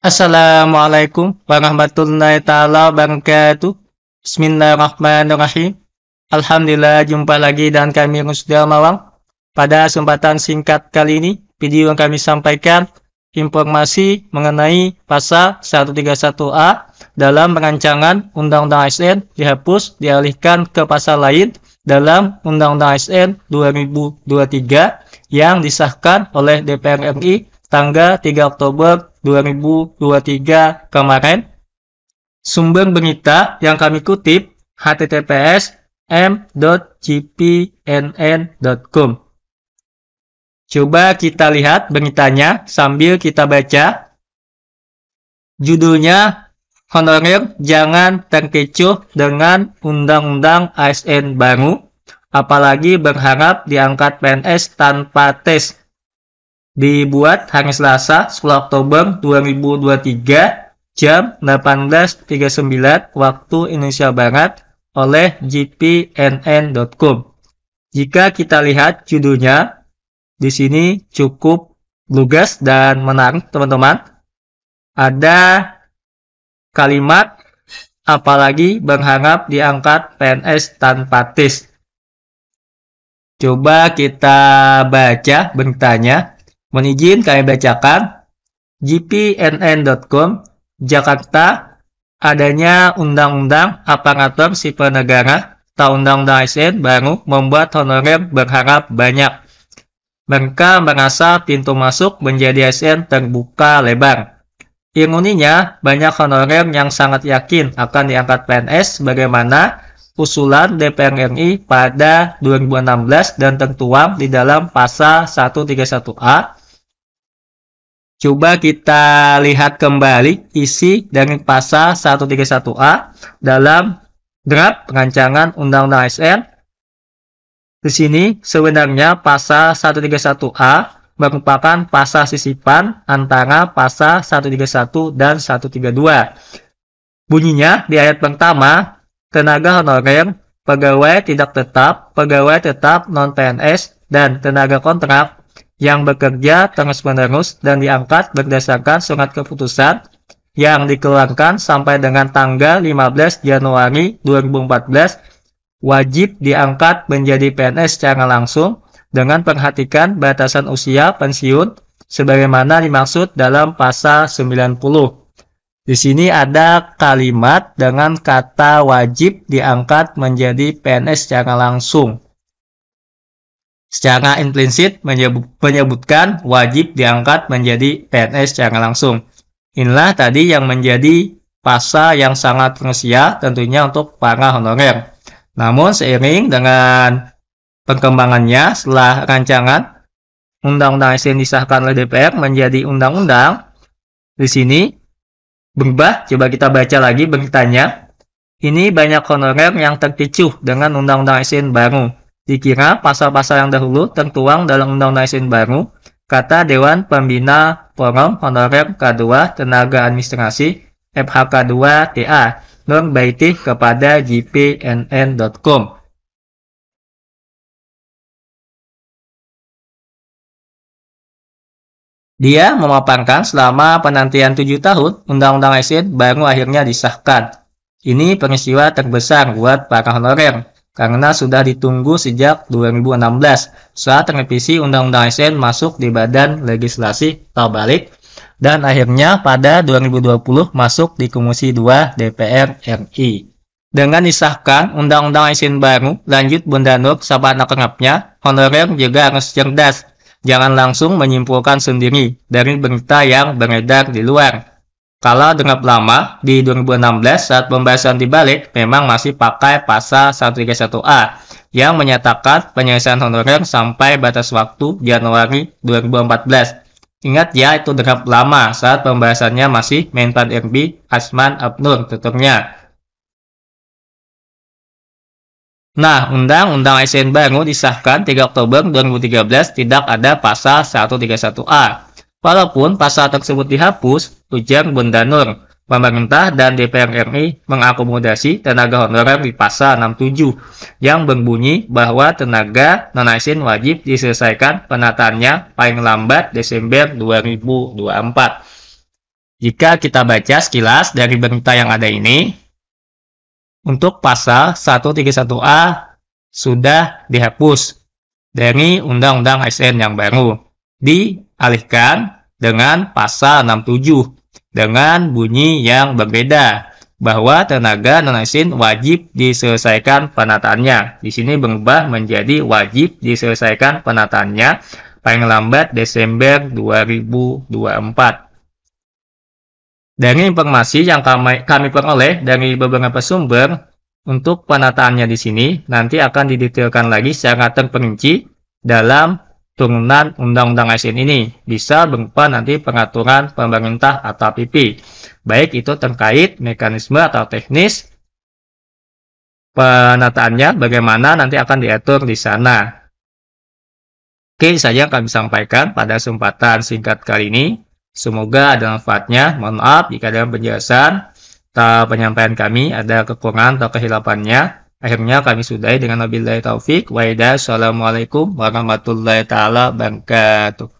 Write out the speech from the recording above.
Assalamualaikum warahmatullahi taala wabarakatuh. Bismillahirrahmanirrahim. Alhamdulillah jumpa lagi dan kami Rusda Mawang. Pada kesempatan singkat kali ini, video yang kami sampaikan informasi mengenai pasal 131A dalam rancangan Undang-Undang ASN dihapus dialihkan ke pasal lain dalam Undang-Undang ASN 2023 yang disahkan oleh DPR RI tanggal 3 Oktober 2023 kemarin. Sumber berita yang kami kutip https m.gpnn.com. Coba kita lihat beritanya sambil kita baca. Judulnya honorer jangan terkecoh dengan undang-undang ASN baru, apalagi berharap diangkat PNS tanpa tes dibuat hari Selasa 10 Oktober 2023 jam 18.39 waktu Indonesia Barat oleh gpnn.com. Jika kita lihat judulnya, di sini cukup lugas dan menarik teman-teman. Ada kalimat apalagi berharap diangkat PNS tanpa tes. Coba kita baca beritanya. Mohon izin kami bacakan gpnn.com Jakarta adanya Undang-Undang Aparatur Sipil Negara atau Undang-Undang ASN baru membuat honorer berharap banyak. Mereka merasa pintu masuk menjadi ASN terbuka lebar. Ironinya, banyak honorer yang sangat yakin akan diangkat PNS bagaimana usulan DPR RI pada 2016 dan tertuang di dalam pasal 131A Coba kita lihat kembali isi dari pasal 131A dalam draft rancangan Undang-Undang ASN. Di sini sebenarnya pasal 131A merupakan pasal sisipan antara pasal 131 dan 132. Bunyinya di ayat pertama, tenaga honorer, pegawai tidak tetap, pegawai tetap non-PNS, dan tenaga kontrak yang bekerja terus-menerus dan diangkat berdasarkan surat keputusan yang dikeluarkan sampai dengan tanggal 15 Januari 2014 wajib diangkat menjadi PNS secara langsung dengan perhatikan batasan usia pensiun sebagaimana dimaksud dalam pasal 90. Di sini ada kalimat dengan kata wajib diangkat menjadi PNS secara langsung secara implisit menyebutkan wajib diangkat menjadi PNS secara langsung. Inilah tadi yang menjadi pasal yang sangat krusial tentunya untuk para honorer. Namun seiring dengan perkembangannya setelah rancangan Undang-Undang SN disahkan oleh DPR menjadi Undang-Undang, di sini berubah, coba kita baca lagi beritanya. Ini banyak honorer yang terpicu dengan Undang-Undang SN baru Dikira pasal-pasal yang dahulu tertuang dalam Undang-Undang SN baru, kata Dewan Pembina Forum Honorer K2 Tenaga Administrasi FHK2 TA Nur Baiti kepada GPNN.com. Dia memaparkan selama penantian tujuh tahun, Undang-Undang SN baru akhirnya disahkan. Ini peristiwa terbesar buat para honorer karena sudah ditunggu sejak 2016 saat revisi Undang-Undang ASN masuk di Badan Legislasi terbalik dan akhirnya pada 2020 masuk di Komisi 2 DPR RI. Dengan disahkan Undang-Undang ASN baru, lanjut Bunda Nur sama anak anaknya honorer juga harus cerdas. Jangan langsung menyimpulkan sendiri dari berita yang beredar di luar. Kalau dengan lama di 2016 saat pembahasan dibalik memang masih pakai pasal 131A yang menyatakan penyelesaian honorer sampai batas waktu Januari 2014. Ingat ya itu dengan lama saat pembahasannya masih Mentan RB Asman Abnur tuturnya. Nah, Undang-Undang ASN baru disahkan 3 Oktober 2013 tidak ada pasal 131A. Walaupun pasal tersebut dihapus, ujar Bunda Nur, pemerintah dan DPR RI mengakomodasi tenaga honorer di pasal 67 yang berbunyi bahwa tenaga non wajib diselesaikan penataannya paling lambat Desember 2024. Jika kita baca sekilas dari berita yang ada ini, untuk pasal 131A sudah dihapus dari Undang-Undang ASN yang baru dialihkan dengan pasal 67 dengan bunyi yang berbeda bahwa tenaga non wajib diselesaikan penataannya. Di sini berubah menjadi wajib diselesaikan penataannya paling lambat Desember 2024. Dari informasi yang kami, kami peroleh dari beberapa sumber, untuk penataannya di sini nanti akan didetailkan lagi secara terperinci dalam turunan Undang-Undang ASN ini bisa berupa nanti pengaturan pemerintah atau PP, baik itu terkait mekanisme atau teknis penataannya, bagaimana nanti akan diatur di sana. Oke, saja kami sampaikan pada kesempatan singkat kali ini. Semoga ada manfaatnya. Mohon maaf jika ada penjelasan atau penyampaian kami ada kekurangan atau kehilapannya. Akhirnya kami sudahi dengan wabillahi taufik. Waidah. Assalamualaikum warahmatullahi taala wabarakatuh.